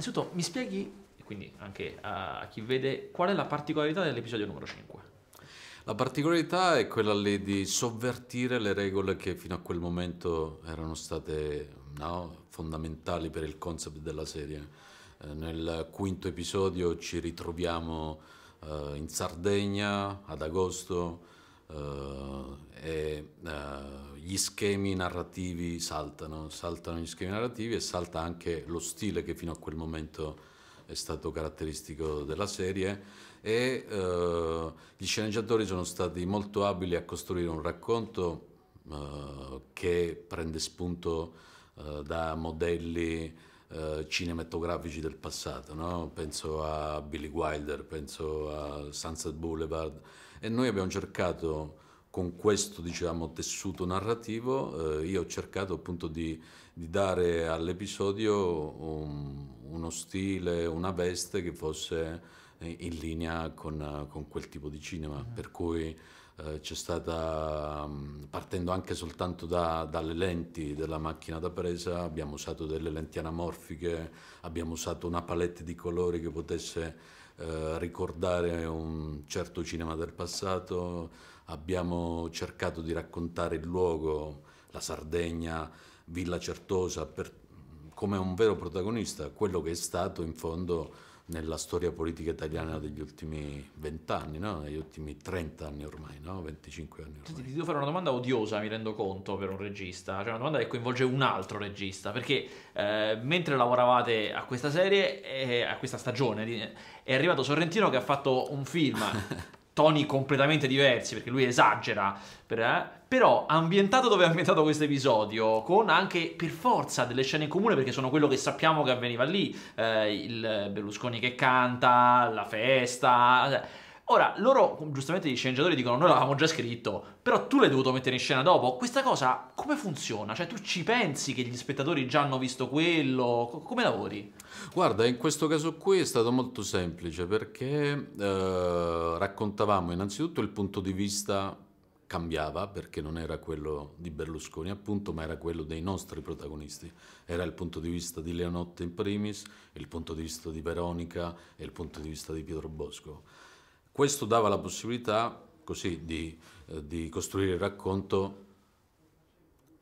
innanzitutto mi spieghi, e quindi anche a chi vede, qual è la particolarità dell'episodio numero 5? La particolarità è quella lì di sovvertire le regole che fino a quel momento erano state no, fondamentali per il concept della serie. Eh, nel quinto episodio ci ritroviamo eh, in Sardegna ad agosto, eh, e eh, gli schemi narrativi saltano, saltano gli schemi narrativi e salta anche lo stile che fino a quel momento è stato caratteristico della serie e eh, gli sceneggiatori sono stati molto abili a costruire un racconto eh, che prende spunto eh, da modelli eh, cinematografici del passato, no? penso a Billy Wilder, penso a Sunset Boulevard e noi abbiamo cercato con questo diciamo, tessuto narrativo eh, io ho cercato appunto di, di dare all'episodio un, uno stile, una veste che fosse in linea con, con quel tipo di cinema, mm. per cui eh, c'è stata, mm, partendo anche soltanto da, dalle lenti della macchina da presa, abbiamo usato delle lenti anamorfiche, abbiamo usato una palette di colori che potesse eh, ricordare un certo cinema del passato, abbiamo cercato di raccontare il luogo, la Sardegna, Villa Certosa, per, come un vero protagonista, quello che è stato in fondo nella storia politica italiana degli ultimi vent'anni, no? negli ultimi 30 anni ormai, no? 25 anni ormai. Senti, ti devo fare una domanda odiosa, mi rendo conto, per un regista, cioè una domanda che coinvolge un altro regista, perché eh, mentre lavoravate a questa serie, eh, a questa stagione, è arrivato Sorrentino che ha fatto un film toni completamente diversi, perché lui esagera, per, eh, però ambientato dove è ambientato questo episodio, con anche per forza delle scene in comune, perché sono quello che sappiamo che avveniva lì, eh, il Berlusconi che canta, la festa eh, Ora, loro, giustamente gli sceneggiatori dicono, noi l'avevamo già scritto, però tu l'hai dovuto mettere in scena dopo. Questa cosa come funziona? Cioè, tu ci pensi che gli spettatori già hanno visto quello? Come lavori? Guarda, in questo caso qui è stato molto semplice perché eh, raccontavamo innanzitutto il punto di vista cambiava perché non era quello di Berlusconi appunto, ma era quello dei nostri protagonisti. Era il punto di vista di Leonotte in primis, il punto di vista di Veronica e il punto di vista di Pietro Bosco. Questo dava la possibilità così di, eh, di costruire il racconto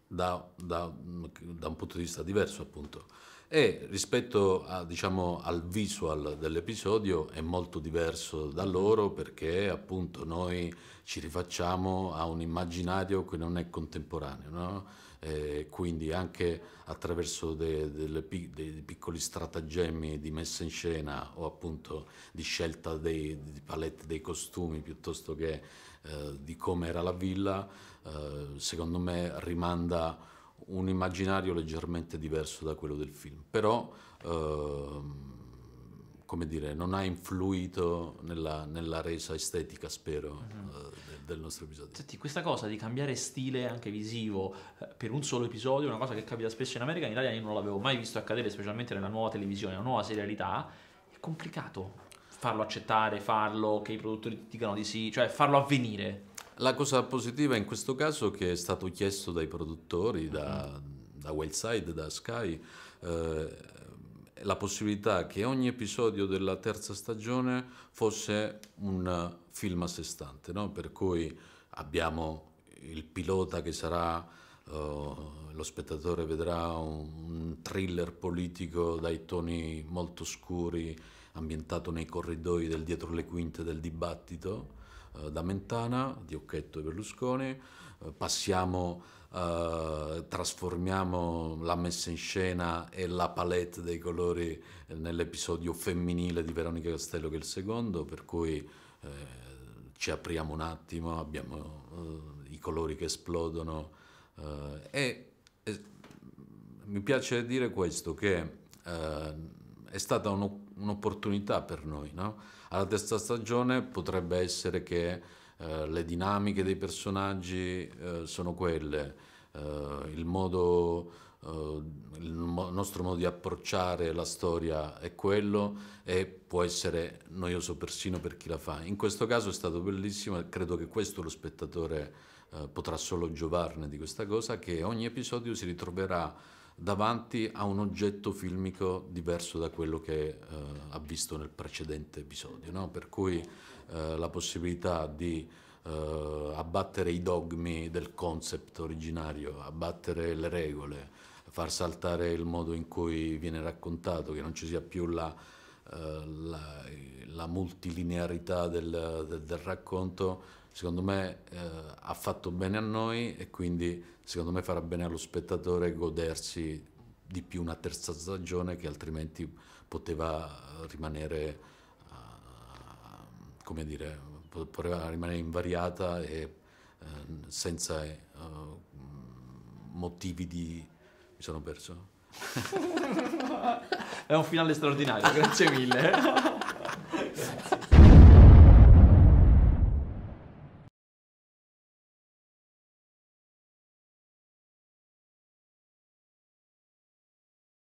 da, da, mm, da, un punto di vista diverso appunto. E rispetto a, diciamo, al visual dell'episodio è molto diverso da loro perché appunto noi ci rifacciamo a un immaginario che non è contemporaneo. No? eh, quindi anche attraverso dei de, de, de piccoli stratagemmi di messa in scena o appunto di scelta dei, di palette dei costumi piuttosto che eh, di come era la villa, eh, secondo me rimanda un immaginario leggermente diverso da quello del film. Però ehm, come dire, non ha influito nella, nella resa estetica, spero, uh-huh. Mhm. Eh, del, del nostro episodio. Senti, questa cosa di cambiare stile anche visivo eh, per un solo episodio una cosa che capita spesso in America, in Italia io non l'avevo mai visto accadere, specialmente nella nuova televisione, nella nuova serialità, è complicato farlo accettare, farlo, che i produttori dicano di sì, cioè farlo avvenire. La cosa positiva in questo caso è che è stato chiesto dai produttori, uh-huh. da, mhm. da Wellside, da Sky, eh, la possibilità che ogni episodio della terza stagione fosse un film a sé stante, no? per cui abbiamo il pilota che sarà... Uh, lo spettatore vedrà un, thriller politico dai toni molto scuri, ambientato nei corridoi del dietro le quinte del dibattito, eh, da Mentana, di Occhetto e Berlusconi, eh, passiamo, eh, trasformiamo la messa in scena e la palette dei colori nell'episodio femminile di Veronica Castello che è il secondo, per cui eh, ci apriamo un attimo, abbiamo eh, i colori che esplodono eh, e, e mi piace dire questo che è stata un'opportunità per noi. No? Alla terza stagione potrebbe essere che eh, le dinamiche dei personaggi eh, sono quelle, eh, il, modo, eh, il mo nostro modo di approcciare la storia è quello e può essere noioso persino per chi la fa. In questo caso è stato bellissimo e credo che questo lo spettatore eh, potrà solo giovarne di questa cosa, che ogni episodio si ritroverà davanti a un oggetto filmico diverso da quello che eh, ha visto nel precedente episodio, no? per cui eh, la possibilità di eh, abbattere i dogmi del concept originario, abbattere le regole, far saltare il modo in cui viene raccontato, che non ci sia più la, eh, la, la multilinearità del, del, del racconto, secondo me eh, ha fatto bene a noi e quindi secondo me farà bene allo spettatore godersi di più una terza stagione che altrimenti poteva rimanere, uh, dire, poteva rimanere invariata e uh, senza uh, motivi di... mi sono perso? È un finale straordinario, grazie mille.